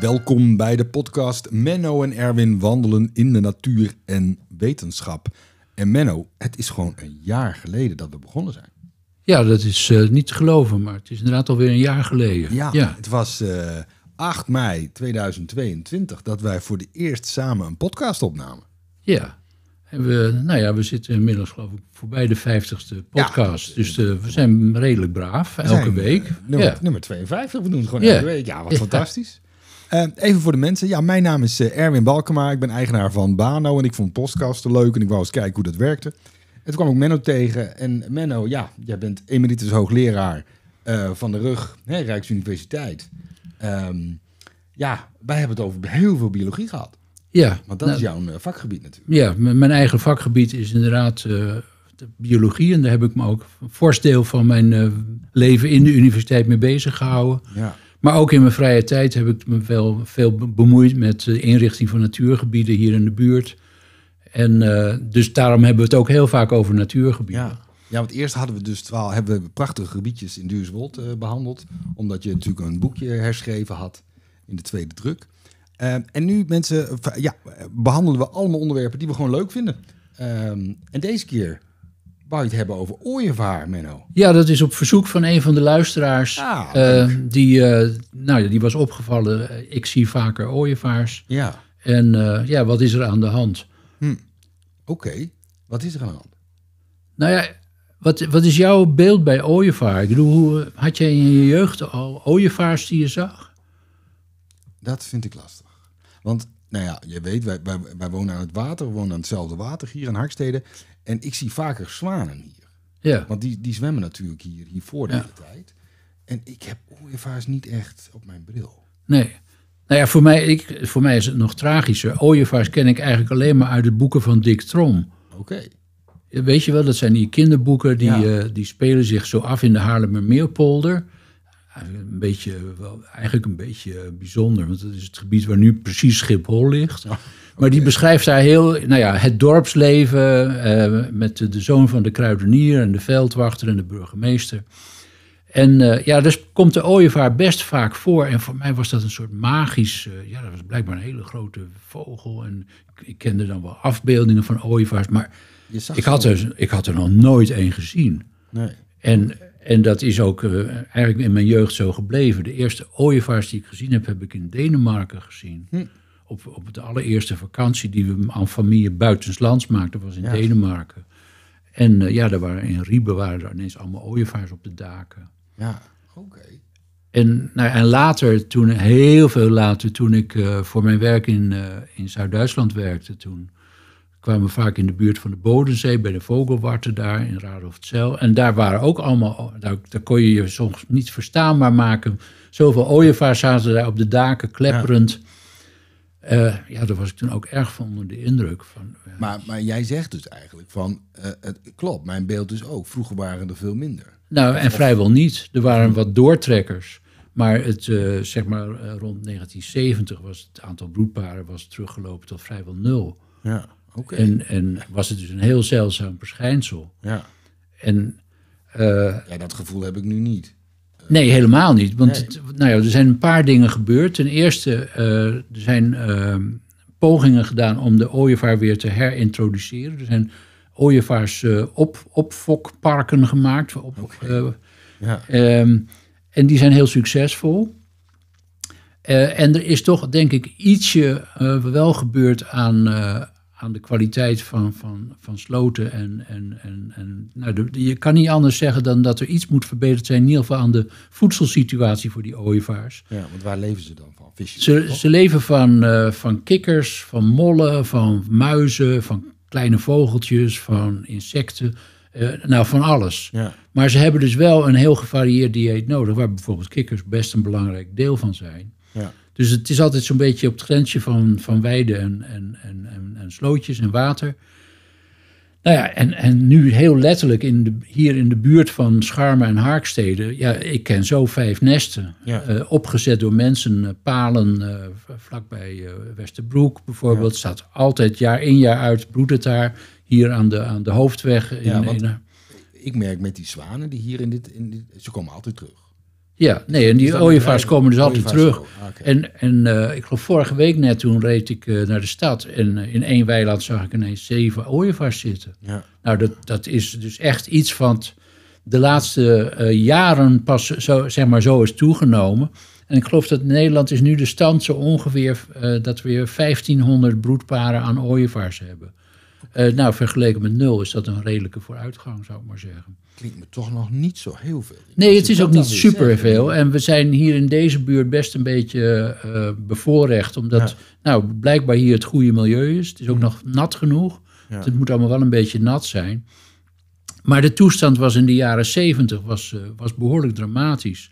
Welkom bij de podcast Menno en Erwin wandelen in de natuur en wetenschap. En Menno, het is gewoon een jaar geleden dat we begonnen zijn. Ja, dat is eh, niet te geloven, maar het is inderdaad alweer een jaar geleden. Ja, het was 8 eh, mei 2022 dat wij voor de eerst samen een podcast opnamen. Ja, en we, nou ja, we zitten inmiddels geloof ik voorbij de 50 podcast. Ja, dus eh, we zijn redelijk braaf, elke week. Nummer, ja. nummer 52, we doen het gewoon elke week. Ja, wat fantastisch. Eh, even voor de mensen. Ja, mijn naam is eh, Erwin Balkema. Ik ben eigenaar van Bano en ik vond podcasten leuk en ik wou eens kijken hoe dat werkte. En toen kwam ik Menno tegen. En Menno, ja, jij bent emeritus hoogleraar uh, van de RUG, hè, Rijksuniversiteit. Ehm, ja, wij hebben het over heel veel biologie gehad. Ja. Want dat is nou, jouw vakgebied natuurlijk. Ja, mijn eigen vakgebied is inderdaad biologie. En daar heb ik me ook een fors deel van mijn leven in de universiteit mee bezig gehouden. Ja. Maar ook in mijn vrije tijd heb ik me wel veel bemoeid met de eh, inrichting van natuurgebieden hier in de buurt. En eh, dus daarom hebben we het ook heel vaak over natuurgebieden. Ja. want eerst hadden we dus twaalf, hebben we prachtige gebiedjes in Duurswold uh, behandeld. Omdat je natuurlijk een boekje herschreven had in de tweede druk. en nu, mensen, ja, behandelen we allemaal onderwerpen die we gewoon leuk vinden. Ehm, en deze keer wou je het hebben over ooievaar, Menno? Ja, dat is op verzoek van een van de luisteraars. Ah, eh, die, uh, nou, die was opgevallen, eh, ik zie vaker ooievaars. Ja. En ja, wat is er aan de hand? Hm. Oké, wat is er aan de hand? Nou ja, wat, wat is jouw beeld bij ooievaar? Ik bedoel, hoe, had jij in je jeugd al ooievaars die je zag? Dat vind ik lastig. Want nou ja, je weet, wij, wij, wij, wonen aan het water, we wonen aan hetzelfde water hier in Harkstede. En ik zie vaker zwanen hier. Ja. Want die, die zwemmen natuurlijk hier, hier voor de hele tijd. En ik heb ooievaars niet echt op mijn bril. Nee. Nou ja, voor mij, ik, voor mij is het nog tragischer. Ooievaars ken ik eigenlijk alleen maar uit de boeken van Dick Trom. Oké. Weet je wel, dat zijn die kinderboeken die, eh, die spelen zich zo af in de Haarlemmermeerpolder een beetje, wel, eigenlijk een beetje bijzonder. Want dat is het gebied waar nu precies Schiphol ligt. Maar die beschrijft daar heel, nou ja, het dorpsleven eh, met de, zoon van de kruidenier en de veldwachter en de burgemeester. En eh, ja, dus komt de ooievaar best vaak voor. En voor mij was dat een soort magisch. Eh, ja, dat was blijkbaar een hele grote vogel. En ik, ik kende dan wel afbeeldingen van ooievaars. Maar ik had, er, ik had er nog nooit één gezien. Nee. En en dat is ook eh, eigenlijk in mijn jeugd zo gebleven. De eerste ooievaars die ik gezien heb, heb ik in Denemarken gezien. Hm. Op, op de allereerste vakantie die we aan familie buitenslands maakten, was in Denemarken. En eh, ja, daar waren, in Riebe waren er ineens allemaal ooievaars op de daken. Ja, oké. En, nou, en later, toen, heel veel later, toen ik eh, voor mijn werk in, in Zuid-Duitsland werkte, toen kwamen vaak in de buurt van de Bodensee, bij de Vogelwarten daar in Radolfzell En daar waren ook allemaal, daar, kon je je soms niet verstaanbaar maken. Zoveel ooievaars zaten daar op de daken, klepperend. Ja. Eh, ja, daar was ik toen ook erg van onder de indruk. Van, eh. maar, maar jij zegt dus eigenlijk van, eh, het klopt, mijn beeld is dus ook, vroeger waren er veel minder. Nou, en vrijwel niet. Er waren wat doortrekkers. Maar het, zeg maar, rond 1970 was het aantal broedparen was teruggelopen tot vrijwel nul. Ja. En, en was het dus een heel zeldzaam verschijnsel. Ja. En, eh, ja, dat gevoel heb ik nu niet. Nee, helemaal niet. Want nou ja, er zijn een paar dingen gebeurd. Ten eerste, uh, er zijn ehm, pogingen gedaan om de ooievaar weer te herintroduceren. Er zijn ooievaars eh, op, opfokparken gemaakt. Op, ja. Ehm, en die zijn heel succesvol. en er is toch, denk ik, ietsje wel gebeurd aan, aan de kwaliteit van, van, van sloten. En, en, en, en nou, de, je kan niet anders zeggen dan dat er iets moet verbeterd zijn, in ieder geval aan de voedselsituatie voor die ooievaars. Ja, want waar leven ze dan van? Visjes, ze, ze leven van, eh, van kikkers, van mollen, van muizen, van kleine vogeltjes, van insecten. Eh, nou, van alles. Ja. Maar ze hebben dus wel een heel gevarieerd dieet nodig, waar bijvoorbeeld kikkers best een belangrijk deel van zijn. Ja. Dus het is altijd zo'n beetje op het grensje van, van weiden en, en, en, en, slootjes en water. Nou ja, en, en nu heel letterlijk in de, hier in de buurt van Scharmen en Haaksteden. Ja, ik ken zo vijf nesten. Eh, opgezet door mensen, eh, palen eh, vlakbij uh, Westerbroek bijvoorbeeld. Staat altijd jaar in jaar uit, broedt het daar. Hier aan de, aan de hoofdweg. In, ja, ik merk met die zwanen die hier in dit, in dit... Ze komen altijd terug. Ja, nee, en die ooievaars komen dus altijd terug. En, en eh, ik geloof vorige week net toen reed ik eh, naar de stad en eh, in één weiland zag ik ineens zeven ooievaars zitten. Ja. Nou, dat, dat is dus echt iets wat de laatste jaren pas zo, zeg maar, zo is toegenomen. En ik geloof dat Nederland is nu de stand zo ongeveer dat we 1500 broedparen aan ooievaars hebben. Eh, nou, vergeleken met nul is dat een redelijke vooruitgang, zou ik maar zeggen. Klinkt me toch nog niet zo heel veel. nee, het is ook niet superveel. En we zijn hier in deze buurt best een beetje eh, bevoorrecht, omdat nou, blijkbaar hier het goede milieu is. Het is ook mm. nog nat genoeg. Het moet allemaal wel een beetje nat zijn. Maar de toestand was in de jaren zeventig was, eh, was behoorlijk dramatisch.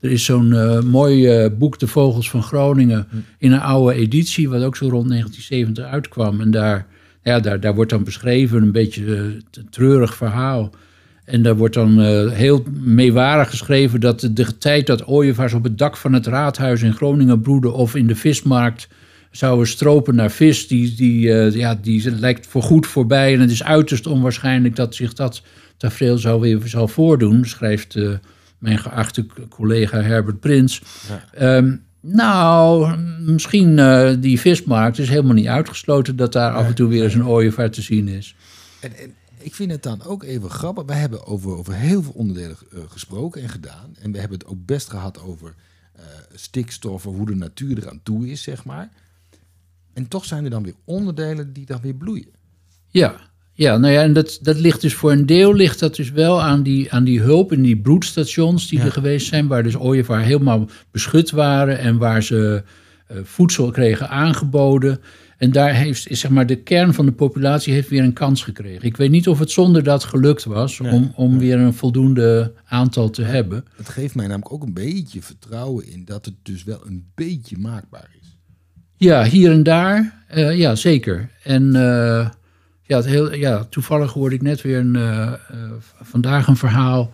Er is zo'n mooi boek, De Vogels van Groningen, mm. in een oude editie, wat ook zo rond 1970 uitkwam. En daar ja, daar, daar wordt dan beschreven, een beetje eh, een treurig verhaal. En daar wordt dan uh, heel meewarig geschreven dat de, tijd dat ooievaars op het dak van het raadhuis in Groningen broeden of in de vismarkt zouden stropen naar vis, die, die, uh, ja, die lijkt voorgoed voorbij. En het is uiterst onwaarschijnlijk dat zich dat tafereel zou weer zal voordoen, schrijft mijn geachte collega Herbert Prins. Ja. Ehm, nou, misschien uh, die vismarkt is helemaal niet uitgesloten dat daar af en toe weer eens een ooievaar te zien is. En, ik vind het dan ook even grappig. We hebben over, over heel veel onderdelen eh, gesproken en gedaan. En we hebben het ook best gehad over uh, eh, stikstof, hoe de natuur eraan toe is, zeg maar. En toch zijn er dan weer onderdelen die dan weer bloeien. Ja. Ja, nou ja, en dat, dat ligt dus voor een deel ligt dat dus wel aan die, aan die hulp in die broedstations die er geweest zijn, waar dus ooievaar helemaal beschut waren en waar ze eh, voedsel kregen aangeboden. En daar heeft zeg maar, de kern van de populatie heeft weer een kans gekregen. Ik weet niet of het zonder dat gelukt was om, om weer een voldoende aantal te hebben. Het geeft mij namelijk ook een beetje vertrouwen in dat het dus wel een beetje maakbaar is. Ja, hier en daar, uh, ja zeker. En eh, ja, heel, ja, toevallig hoorde ik net weer een, eh, eh, vandaag een verhaal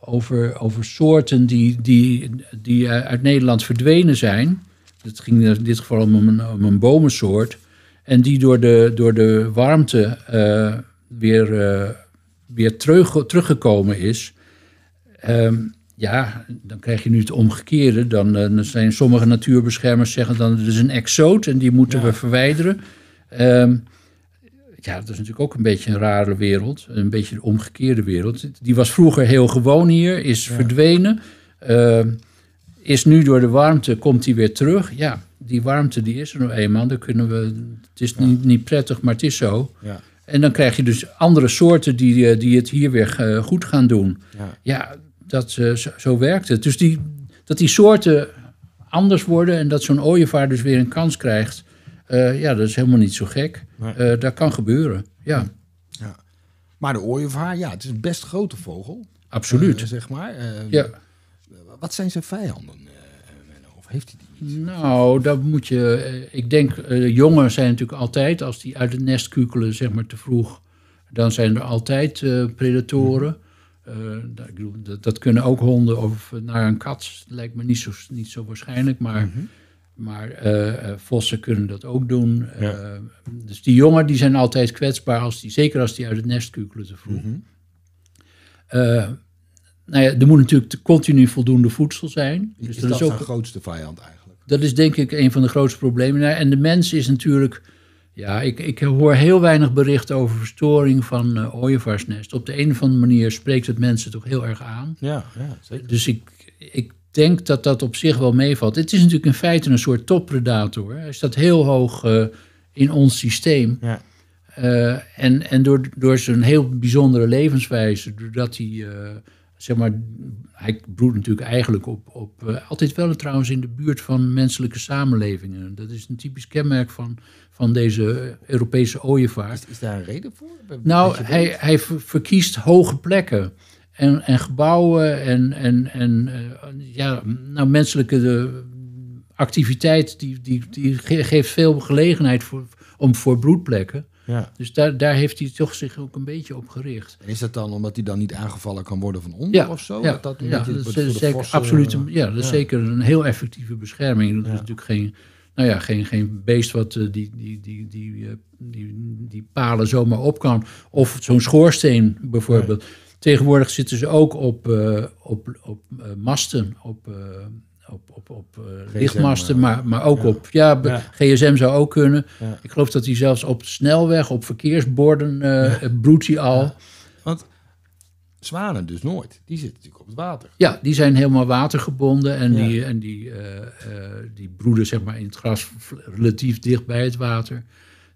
over, over soorten die, die, die eh, uit Nederland verdwenen zijn. Het ging in dit geval om een, om een bomensoort. En die door de, door de warmte weer, weer terug, teruggekomen is. Ehm, ja, dan krijg je nu het omgekeerde. Dan, zijn sommige natuurbeschermers zeggen dan het is een exoot en die moeten we verwijderen. Um, ja, dat is natuurlijk ook een beetje een rare wereld. Een beetje een omgekeerde wereld. Die was vroeger heel gewoon hier, is verdwenen. Ehm, is nu door de warmte, komt die weer terug. Ja, die warmte die is er nog eenmaal. Daar kunnen we, het is niet, niet prettig, maar het is zo. Ja. En dan krijg je dus andere soorten die, eh, die het hier weer eh, goed gaan doen. Ja, ja dat, eh, zo, zo werkt het. Dus die, dat die soorten anders worden en dat zo'n ooievaar dus weer een kans krijgt... ja, dat is helemaal niet zo gek. Nee. Eh, dat kan gebeuren, ja. ja. Maar de ooievaar, ja, het is een best grote vogel. Absoluut. Eh, zeg maar. Eh, ja. Wat zijn zijn vijanden? of heeft hij die? Nou, dat moet je. Ik denk, uh, jongen zijn natuurlijk altijd, als die uit het nest kukelen, zeg maar te vroeg, dan zijn er altijd predatoren. Mhm. dat, kunnen ook honden of naar een kat. Lijkt me niet zo, niet zo waarschijnlijk, maar. Mhm. Maar uh, vossen kunnen dat ook doen. Eh, dus die jongen die zijn altijd kwetsbaar, als die, zeker als die uit het nest kukelen te vroeg. Mm nou ja, er moet natuurlijk continu voldoende voedsel zijn. Dus dat, is ook, de grootste vijand eigenlijk? Dat is denk ik een van de grootste problemen. Nou, en de mens is natuurlijk... Ja, ik, ik hoor heel weinig berichten over verstoring van uh, ooievaarsnest. Op de een of andere manier spreekt het mensen toch heel erg aan. Ja, ja zeker. Dus ik, ik denk dat dat op zich wel meevalt. Het is natuurlijk in feite een soort toppredator. Hij staat heel hoog eh, in ons systeem. Ja. Eh, en en door, door zijn heel bijzondere levenswijze, doordat hij, eh, zeg maar, hij broedt natuurlijk eigenlijk op, op altijd wel trouwens in de buurt van menselijke samenlevingen. Dat is een typisch kenmerk van, van deze Europese ooievaar. Is, is daar een reden voor? Nou, hij, hij verkiest hoge plekken en, en gebouwen en, en, en eh, ja, nou, menselijke eh, activiteit die, die, die geeft veel gelegenheid voor, om voor bloedplekken. Ja. Dus daar, daar heeft hij toch zich ook een beetje op gericht. is dat dan omdat hij dan niet aangevallen kan worden van onder of zo? Ja, dat, ja, dat is, zeker, absoluut, een, ja, dat is zeker een heel effectieve bescherming. Dat is natuurlijk geen, nou ja, geen, geen beest wat eh, die, die, die, die, die, die, palen zomaar op kan. Of zo'n schoorsteen bijvoorbeeld. Tegenwoordig zitten ze ook op, eh, op, op eh, masten, eh, op, op, op, op lichtmasten, maar, maar ook op. Ja, GSM zou ook kunnen. Ik geloof dat hij zelfs op snelweg, op verkeersborden broedt hij al. Want zwanen dus nooit. Die zitten natuurlijk op het water. Ja, die zijn helemaal watergebonden en die, en die, die broeden zeg maar in het gras relatief dicht bij het water.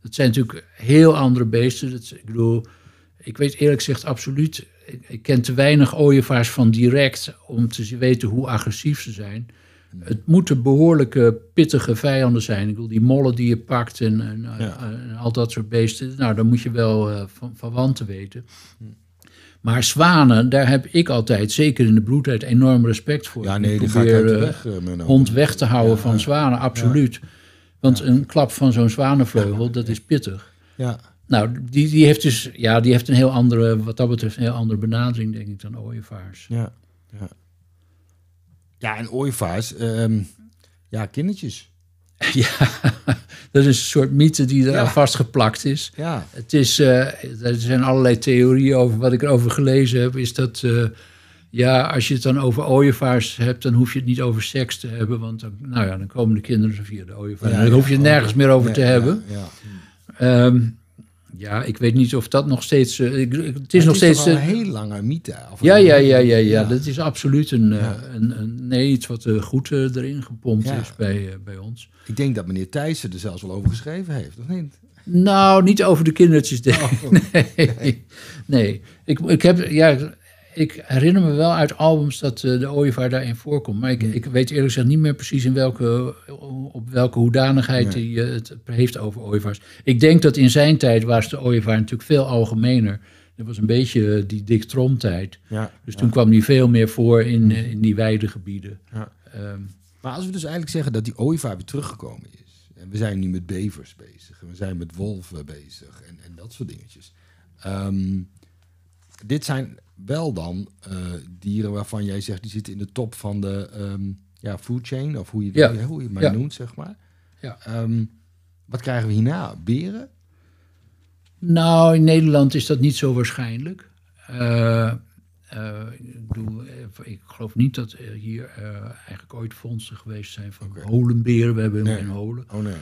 Dat zijn natuurlijk heel andere beesten. Dat, ik bedoel, ik weet eerlijk gezegd absoluut ik ken te weinig ooievaars van direct om te weten hoe agressief ze zijn. Hmm. Het moeten behoorlijke pittige vijanden zijn. Ik bedoel, die mollen die je pakt en, en, eh, eh, al dat soort beesten. Nou, dan moet je wel uh, van, wanten weten. Hmm. Maar zwanen, daar heb ik altijd, zeker in de bloedheid, enorm respect voor. Ja, nee, ik probeer die weg, uh, hond weg te houden van zwanen, absoluut. Want een klap van zo'n zwanenvleugel, dat is pittig. Ja. Nou, die, die heeft dus ja, die heeft een heel andere, wat dat betreft, een heel andere benadering, denk ik, dan ooievaars. Ja, ja. ja en ooievaars, ehm, ja, kindertjes. ja, dat is een soort mythe die eraan vastgeplakt is. Ja. Het is uh, er zijn allerlei theorieën over. Wat ik erover gelezen heb, is dat. Eh, ja, als je het dan over ooievaars hebt, dan hoef je het niet over seks te hebben. Want dan, nou ja, dan komen de kinderen via de ooievaars. dan hoef je het nergens meer over te hebben. Um, ja, ik weet niet of dat nog steeds. Eh, het is, nog is steeds. Eh, een heel lange mythe. Ja, ja, ja, ja, ja, Dat is absoluut een, eh, een, een nee, iets wat goed erin gepompt is bij, bij ons. Ik denk dat meneer Thijssen er zelfs wel over geschreven heeft, of niet? Nou, niet over de kindertjes. Oh, nee. nee. nee. Ik, ik heb. Ja, ik herinner me wel uit albums dat eh, de ooievaar daarin voorkomt. Maar ik, weet eerlijk gezegd niet meer precies in welke, op welke hoedanigheid hij eh, het heeft over ooievaars. Ik denk dat in zijn tijd was de ooievaar natuurlijk veel algemener. Dat was een beetje eh, die dik Trom tijd. Ja, dus toen kwam hij veel meer voor in, in die weidegebieden. Ja. Ehm, maar als we dus eigenlijk zeggen dat die ooievaar weer teruggekomen is. En we zijn nu met bevers bezig. we zijn met wolven bezig. En, en dat soort dingetjes. Ehm, dit zijn wel dan eh, dieren waarvan jij zegt die zitten in de top van de ehm, ja, food chain, of hoe je, hoe je het maar noemt, zeg maar. Ja. Ehm, wat krijgen we hierna? Beren? Nou, in Nederland is dat niet zo waarschijnlijk. Eh, ik, eh, eh, ik, geloof niet dat eh, hier eigenlijk ooit vondsten geweest zijn van okay. holenberen. We hebben hem holen. Oh nee, nee.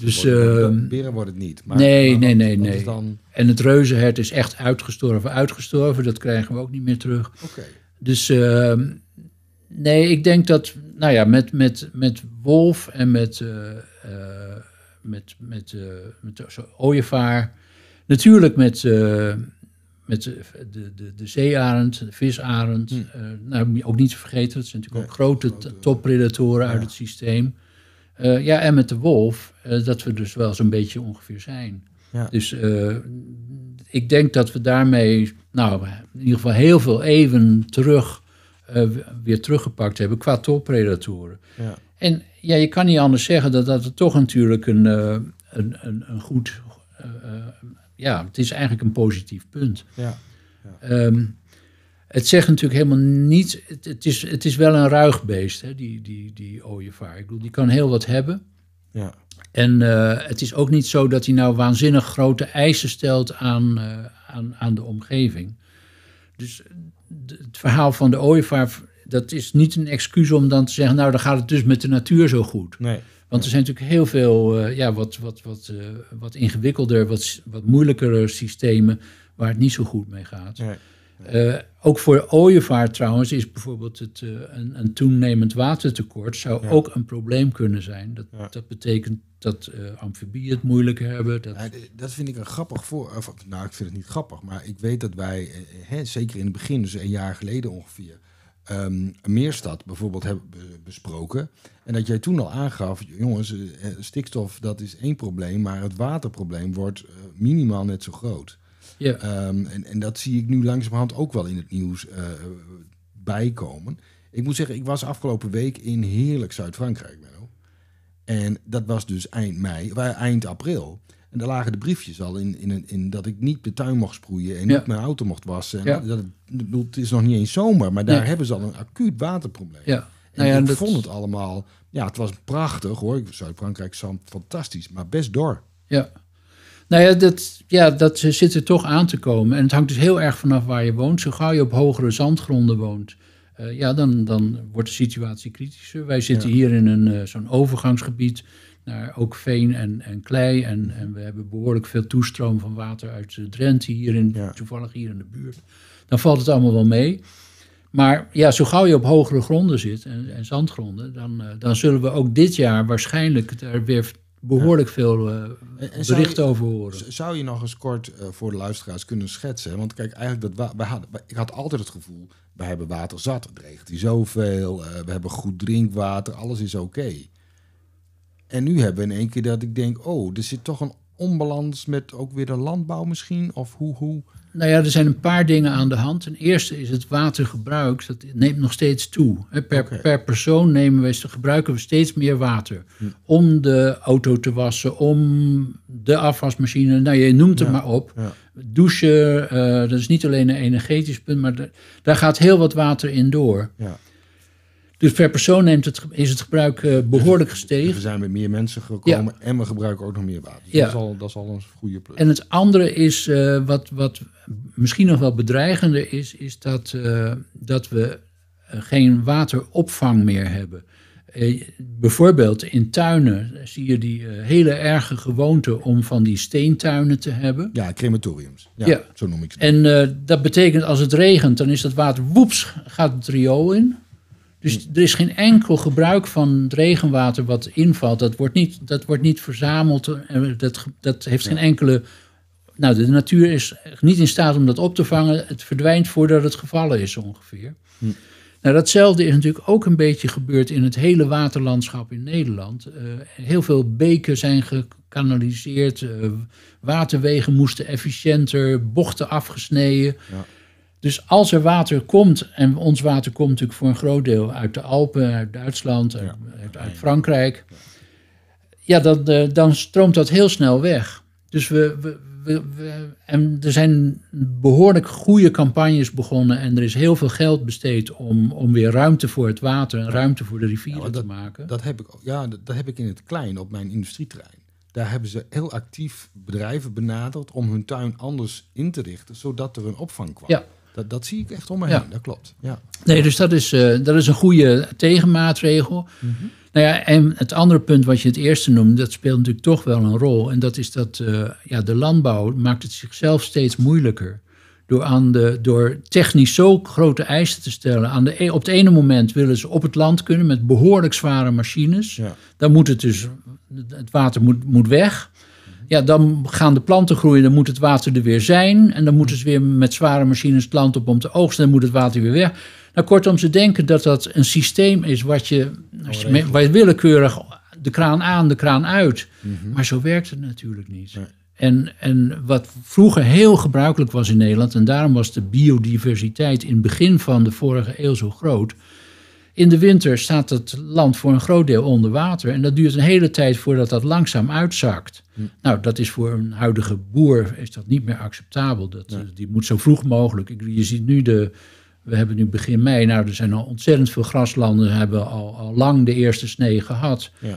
Dus, dus ehm, beren wordt het niet. Maar, nee, nee, nee, nee. En het reuzenhert is echt uitgestorven. Uitgestorven, dat krijgen we ook niet meer terug. Oké. Dus ehm, nee, ik denk dat, nou ja, met, met, met wolf en met, met, met, met de ooievaar, natuurlijk met met de, de, de, zeearend, de visarend. Hmm. Eh, nou, ook niet te vergeten, dat zijn natuurlijk ook grote, toppredatoren uit het systeem. Eh, ja, en met de wolf, eh, dat we dus wel zo'n beetje ongeveer zijn. Dus ik denk dat we daarmee, nou, in ieder geval heel veel even terug, weer teruggepakt hebben qua toppredatoren. Ja. En ja, je kan niet anders zeggen dat dat toch natuurlijk een, een, een, een goed ja, het is eigenlijk een positief punt. Ja. ja. Ehm, het zegt natuurlijk helemaal niet, Het, is, het is wel een ruig beest, hè, die, die, die ooievaar. Ik bedoel, die kan heel wat hebben. Ja. En eh, het is ook niet zo dat hij nou waanzinnig grote eisen stelt aan, eh, aan, aan de omgeving. Dus eh, het verhaal van de ooievaar, dat is niet een excuus om dan te zeggen... nou, dan gaat het dus met de natuur zo goed. Nee. Want er zijn natuurlijk heel veel eh, ja, wat, wat, wat, eh, wat ingewikkelder, wat, wat moeilijkere systemen waar het niet zo goed mee gaat. Eh, ook voor ooievaart trouwens is bijvoorbeeld het, een, een, toenemend watertekort zou ook een probleem kunnen zijn. Dat, dat betekent dat amfibieën het moeilijk hebben. Dat... Ja, dat vind ik een grappig voor. Of, nou, ik vind het niet grappig, maar ik weet dat wij, hè, zeker in het begin, dus een jaar geleden ongeveer, Ehm, Meerstad bijvoorbeeld hebben besproken. En dat jij toen al aangaf, jongens, eh, stikstof dat is één probleem, maar het waterprobleem wordt eh, minimaal net zo groot. Ja. Ehm, en, en, dat zie ik nu langzamerhand ook wel in het nieuws eh, bijkomen. Ik moet zeggen, ik was afgelopen week in heerlijk Zuid-Frankrijk. En dat was dus eind mei, eind april. En daar lagen de briefjes al in, in, in, dat ik niet de tuin mocht sproeien en niet mijn auto mocht wassen. En dat, het is nog niet eens zomer, maar daar hebben ze al een acuut waterprobleem. Ja. En nou ja, ik dat... vond het allemaal, ja, het was prachtig hoor. Zuid-Frankrijk, zand, fantastisch, maar best door. Ja. Nou ja dat, ja, dat zit er toch aan te komen. En het hangt dus heel erg vanaf waar je woont. Zo gauw je op hogere zandgronden woont, eh, ja, dan, dan wordt de situatie kritischer. Wij zitten hier in een eh, zo'n overgangsgebied naar ook veen en, en klei. En, mm-hmm. en we hebben behoorlijk veel toestroom van water uit de eh, Drenthe, hier in, toevallig hier in de buurt. Dan valt het allemaal wel mee. Maar ja, zo gauw je op hogere gronden zit en, en zandgronden, dan, eh, dan zullen we ook dit jaar waarschijnlijk er weer behoorlijk veel uh, berichten over horen. Zou je nog eens kort voor de luisteraars kunnen schetsen? Want kijk, eigenlijk dat we hadden, ik had altijd het gevoel, we hebben water zat, het regent hier zoveel, uh, we hebben goed drinkwater, alles is oké. Okay. En nu hebben we in één keer dat ik denk, oh, er zit toch een onbalans met ook weer de landbouw misschien? Of hoe, hoe? Nou ja, er zijn een paar dingen aan de hand. Ten eerste is het watergebruik, dat neemt nog steeds toe. Per, per persoon nemen we, gebruiken we steeds meer water. Hm. Om de auto te wassen, om de afwasmachine, nou je noemt het maar op. Douchen, eh, dat is niet alleen een energetisch punt, maar daar gaat heel wat water in door. Ja. Dus per persoon neemt het, is het gebruik eh, behoorlijk dus gestegen. we zijn met meer mensen gekomen en we gebruiken ook nog meer water. ja. dat, is al, dat is al een goede plus. En het andere is, eh, wat, wat misschien nog wel bedreigender is, is dat, eh, dat we geen wateropvang meer hebben. bijvoorbeeld in tuinen zie je die hele erge gewoonte om van die steentuinen te hebben. Ja, crematoriums. Ja, zo noem ik ze. En dat betekent als het regent, dan is dat water, woeps, gaat het riool in. Dus er is geen enkel gebruik van het regenwater wat invalt. Dat wordt niet, dat wordt niet verzameld. Eh, dat, dat heeft geen enkele. Nou, de natuur is niet in staat om dat op te vangen. Het verdwijnt voordat het gevallen is ongeveer. Hm. Nou, datzelfde is natuurlijk ook een beetje gebeurd in het hele waterlandschap in Nederland. Eh, heel veel beken zijn gekanaliseerd, eh, waterwegen moesten efficiënter, bochten afgesneden. Ja. Dus als er water komt, en ons water komt natuurlijk voor een groot deel uit de Alpen, uit Duitsland, uit, uit, Frankrijk, ja, dan, eh, dan stroomt dat heel snel weg. Dus we, we, we, en er zijn behoorlijk goede campagnes begonnen en er is heel veel geld besteed om, om weer ruimte voor het water en ruimte voor de rivieren te maken. Dat heb, ik, ja, dat, heb ik in het klein op mijn industrieterrein daar hebben ze heel actief bedrijven benaderd om hun tuin anders in te richten, zodat er een opvang kwam. Ja. Dat, dat zie ik echt om me heen, ja. dat klopt. Ja. Nee, dus dat is, eh, dat is een goede tegenmaatregel. Mhm. Nou ja, en het andere punt wat je het eerste noemde, dat speelt natuurlijk toch wel een rol. En dat is dat eh, ja, de landbouw maakt het zichzelf steeds moeilijker. Door, aan de, door technisch zo grote eisen te stellen. Aan de, e, op het ene moment willen ze op het land kunnen met behoorlijk zware machines. Ja. Dan moet het dus, het water moet, moet weg ja, dan gaan de planten groeien, dan moet het water er weer zijn. En dan moeten ze weer met zware machines het land op om te oogsten, dan moet het water weer weg. Nou, kortom, ze denken dat dat een systeem is wat je, oh, als je, wat je willekeurig de kraan aan, de kraan uit. Mhm. Maar zo werkt het natuurlijk niet. En, en wat vroeger heel gebruikelijk was in Nederland, en daarom was de biodiversiteit in het begin van de vorige eeuw zo groot, in de winter staat het land voor een groot deel onder water en dat duurt een hele tijd voordat dat langzaam uitzakt. Hm. Nou, dat is voor een huidige boer is dat niet meer acceptabel. Dat, eh, Die moet zo vroeg mogelijk. je ziet nu de, we hebben nu begin mei, nou er zijn al ontzettend veel graslanden, hebben al, al lang de eerste snee gehad. Eh, ja,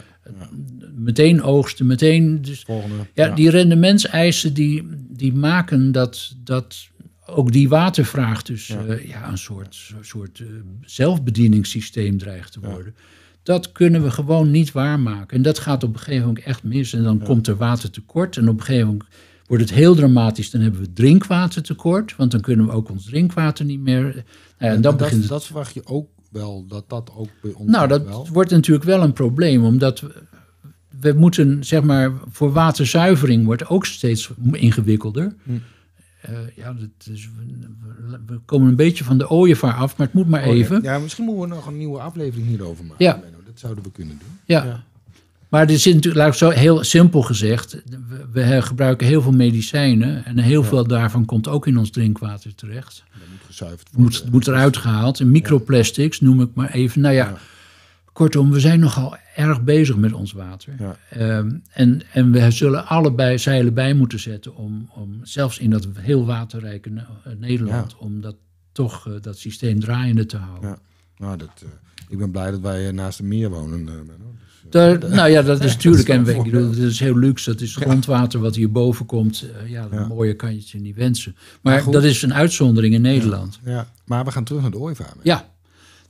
Meteen oogsten, meteen. Dus, Volgende, ja, ja, Die rendementseisen die, die maken dat, dat ook die watervraag dus ja. Eh, ja een soort, soort eh, zelfbedieningssysteem dreigt te worden. Dat kunnen we gewoon niet waarmaken. En dat gaat op een gegeven moment echt mis. En dan komt er watertekort. En op een gegeven moment wordt het heel dramatisch. Dan hebben we drinkwatertekort. Want dan kunnen we ook ons drinkwater niet meer. Nou en, dan dat, begint dat verwacht je ook wel, dat dat ook bij ons Nou, dat wordt natuurlijk wel een probleem. Omdat we, we moeten, zeg maar, voor waterzuivering wordt ook steeds ingewikkelder. Hm. Eh, ja, we komen een beetje van de ooievaar af, maar het moet maar oh even. ja. misschien moeten we nog een nieuwe aflevering hierover maken. Ja. Dat zouden we kunnen doen. Ja. Maar het is natuurlijk, laat ik zo heel simpel gezegd, we, we, gebruiken heel veel medicijnen en heel veel daarvan komt ook in ons drinkwater terecht. Dat moet gezuiverd worden. Moet, moet eruit gehaald. microplastics noem ik maar even. Nou ja Kortom, we zijn nogal erg bezig met ons water. Ehm, en, en we zullen allebei zeilen bij moeten zetten om, om zelfs in dat heel waterrijke eh, Nederland, om dat toch eh, dat systeem draaiende te houden. Ja. Nou, dat, eh, ik ben blij dat wij naast de meer wonen. Dus, nou ja, dat is natuurlijk een week. Dat is heel luxe. Dat is grondwater wat hierboven komt. ja, ja. mooier kan je het je niet wensen. Maar, dat is een uitzondering in Nederland. Ja. Maar we gaan terug naar de ooievaar. Ja.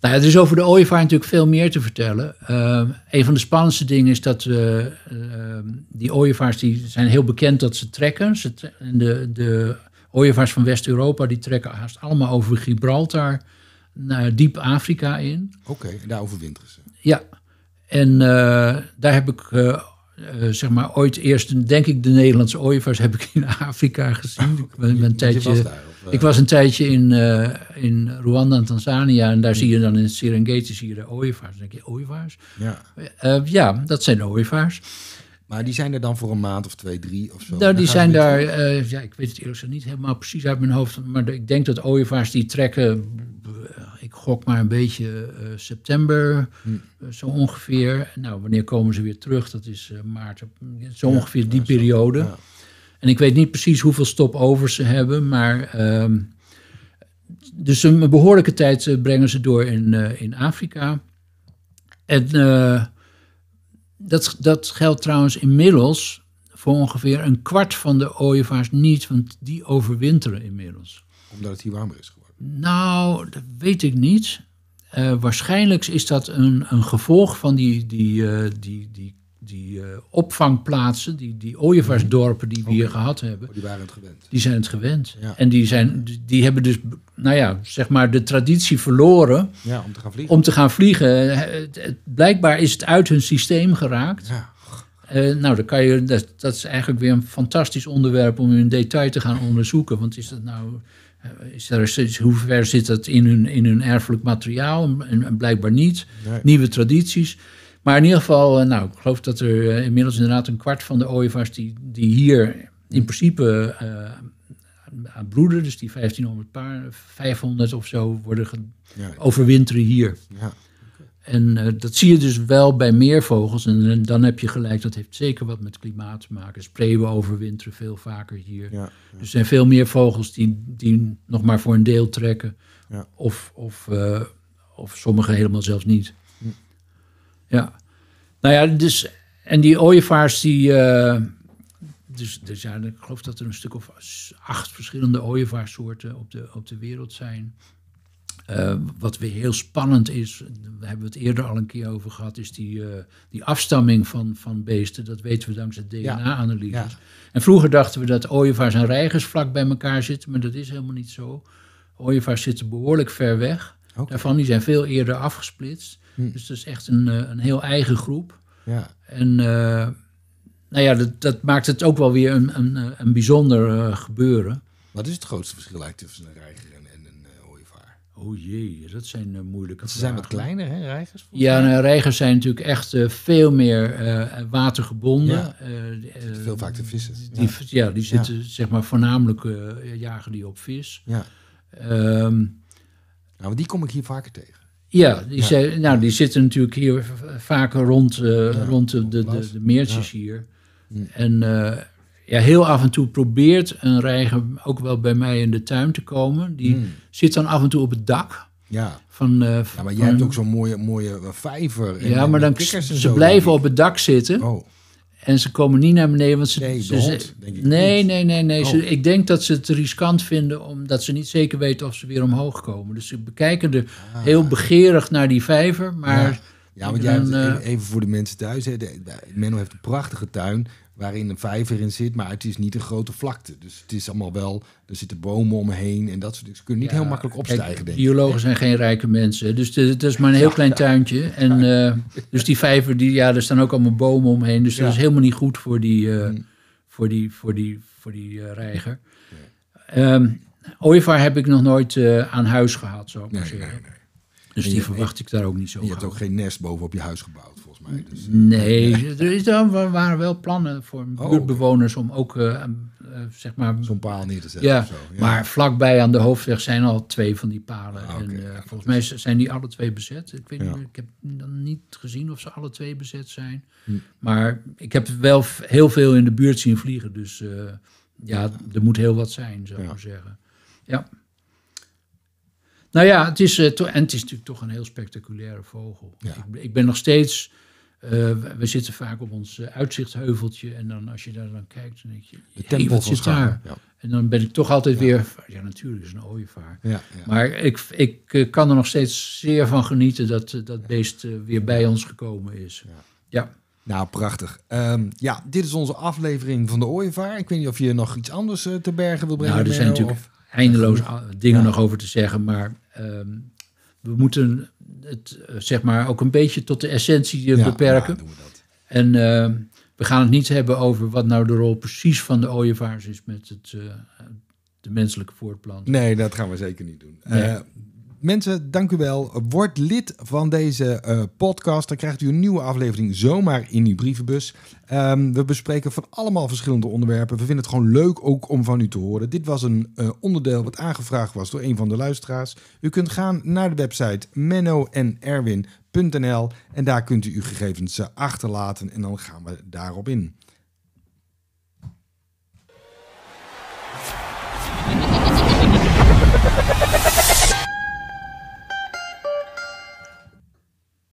Nou er is over de ooievaar natuurlijk veel meer te vertellen. Ehm, een van de spannendste dingen is dat eh, ehm, die ooievaars die zijn heel bekend dat ze trekken. Ze de, de ooievaars van West-Europa die trekken haast allemaal over Gibraltar naar diep Afrika in. Oké, daar overwinteren ze. Ja, en eh, daar heb ik eh, eh, zeg maar ooit eerst, denk ik, de Nederlandse ooievaars heb ik in Afrika gezien. Ik, ben, een tijdje, was ik eh? was een tijdje in, eh, in Rwanda en Tanzania en daar zie je dan in Serengeti zie je de ooievaars. denk je, ooievaars? Ja. ja, dat zijn ooievaars. Maar die zijn er dan voor een maand of twee, drie of zo? Nou, die zijn daar, ja, ik weet het eerlijk gezegd niet helemaal precies uit mijn hoofd, maar ik denk dat ooievaars die trekken ik gok maar een beetje eh, september, hm. eh, zo ongeveer. Nou, wanneer komen ze weer terug? Dat is eh, maart, zo ongeveer die periode. en ik weet niet precies hoeveel stopovers ze hebben, maar... Ehm, dus een behoorlijke tijd brengen ze door in, in Afrika. En dat, dat geldt trouwens inmiddels voor ongeveer een kwart van de ooievaars niet, want die overwinteren inmiddels. Omdat het hier warmer is geworden. Nou, dat weet ik niet. Eh, waarschijnlijk is dat een, een gevolg van die, die, eh, die, die, die eh, opvangplaatsen, die, die ooievaarsdorpen die we hier oh, gehad hebben. Oh, die waren het gewend. Die zijn het gewend. En die, zijn, die hebben dus, nou ja, zeg maar de traditie verloren. Ja, om te gaan vliegen. Om te gaan vliegen. Blijkbaar is het uit hun systeem geraakt. Ja. nou, dan kan je, dat, dat, is eigenlijk weer een fantastisch onderwerp om in detail te gaan onderzoeken. Want is dat nou eh, is hoe ver zit dat in hun, in hun erfelijk materiaal? En, blijkbaar niet. Nieuwe tradities. Maar in ieder geval, eh, nou, ik geloof dat er eh, inmiddels inderdaad een kwart van de ooievaars die, die hier in principe uh, aan broeden, dus die 1500 paar, 500 of zo, worden overwinteren hier. Ja. En eh, dat zie je dus wel bij meer vogels. En, eh, dan heb je gelijk, dat heeft zeker wat met klimaat te maken. Spreeuwen overwinteren veel vaker hier. Ja, Dus er zijn veel meer vogels die, die nog maar voor een deel trekken. Ja. Of, of, eh, of sommigen helemaal zelfs niet. Hm. Ja. Nou ja, dus, en die ooievaars die... dus, dus ja, ik geloof dat er een stuk of acht verschillende ooievaarssoorten op de, op de wereld zijn. Eh, wat weer heel spannend is, daar hebben we het eerder al een keer over gehad, is die, eh, die afstamming van, van beesten. Dat weten we dankzij DNA-analyses. En vroeger dachten we dat ooievaars en reigers vlak bij elkaar zitten, maar dat is helemaal niet zo. Ooievaars zitten behoorlijk ver weg. Okay. Daarvan die zijn veel eerder afgesplitst. Hm. Dus dat is echt een, eh, een heel eigen groep. Ja. En nou ja, dat, dat, maakt het ook wel weer een, een, een bijzonder gebeuren. Wat is het grootste verschil eigenlijk tussen een reiger en Oh jee, dat zijn uh, moeilijke Ze zijn wat kleiner, hè, reigers? Ja, nou, reigers zijn natuurlijk echt eh, veel meer eh, watergebonden. Ja. veel vaak de vissen. Die, ja. die zitten zeg maar voornamelijk jagen die op vis. Ja. Ehm, nou, die kom ik hier vaker tegen. Ja, die, Zijn, nou, die zitten natuurlijk hier vaker rond, rond de, de, de, de meertjes hier. Mm. En ja, heel af en toe probeert een reiger ook wel bij mij in de tuin te komen. Die hmm. zit dan af en toe op het dak. Ja. Van, uh, ja, maar jij hebt ook zo'n mooie, mooie eh, vijver. ja, maar dan, ze blijven op het dak zitten. Oh. En ze komen niet naar beneden, want ze... Nee, ze, hond, nee, nee, nee, nee. Ze, oh. ik denk dat ze het riskant vinden, omdat ze niet zeker weten of ze weer omhoog komen. Dus ze bekijken er ah. heel begeerig naar die vijver, maar... Ja, want jij, hebt, eh, even voor de mensen thuis, Menno heeft een prachtige tuin waarin een vijver in zit, maar het is niet een grote vlakte. Dus het is allemaal wel, er zitten bomen omheen en dat soort dingen. Ze kunnen niet heel makkelijk opstijgen, denk ik. Biologen zijn geen rijke mensen, dus het is maar een heel klein tuintje. En eh, dus die vijver, die, ja, er staan ook allemaal bomen omheen, dus dat is helemaal niet goed voor die, uh, voor die, voor die, voor die reiger. Um, ooievaar heb ik nog nooit aan huis gehad, zou ik nee, maar zeggen. Nee, nee. Dus die je, verwacht ik daar ook niet zo. Je hebt ook geen nest boven op je huis gebouwd, volgens mij. Dus, eh, nee, er is waren wel plannen voor oh, buurtbewoners om ook, eh, eh, zeg maar... Zo'n paal neer te zetten ja, ja, maar vlakbij aan de hoofdweg zijn al twee van die palen. Ah, en, volgens mij zijn die alle twee bezet. Ik weet niet, ik heb dan niet gezien of ze alle twee bezet zijn. Hm. Maar ik heb wel heel veel in de buurt zien vliegen. Dus ja, ja, er moet heel wat zijn, zou ik maar zeggen. Ja. Nou ja, het is, eh, en het is natuurlijk toch een heel spectaculaire vogel. Ik, ik, ben nog steeds. Eh, we zitten vaak op ons eh, uitzichtheuveltje En dan als je daar dan kijkt, dan denk je. De tempel zit daar. En dan ben ik toch altijd weer. Ja, natuurlijk is een ooievaar. Maar ik, ik kan er nog steeds zeer van genieten dat dat beest weer bij ons gekomen is. ja. Nou, prachtig. Ehm, ja, dit is onze aflevering van de Ooievaar. Ik weet niet of je nog iets anders te bergen wil brengen. Nou, er zijn natuurlijk of... eindeloos dingen nog over te zeggen. Maar Ehm, we moeten het eh, zeg maar ook een beetje tot de essentie beperken. En ehm, we gaan het niet hebben over wat nou de rol precies van de ooievaars is met het, eh, de menselijke voortplanting. Nee, dat gaan we zeker niet doen. Nee. Eh, Mensen, dank u wel. Word lid van deze eh, podcast. Dan krijgt u een nieuwe aflevering zomaar in uw brievenbus. Ehm, we bespreken van allemaal verschillende onderwerpen. We vinden het gewoon leuk ook om van u te horen. Dit was een eh, onderdeel wat aangevraagd was door een van de luisteraars. U kunt gaan naar de website mennoenerwin.nl en daar kunt u uw gegevens eh, achterlaten en dan gaan we daarop in.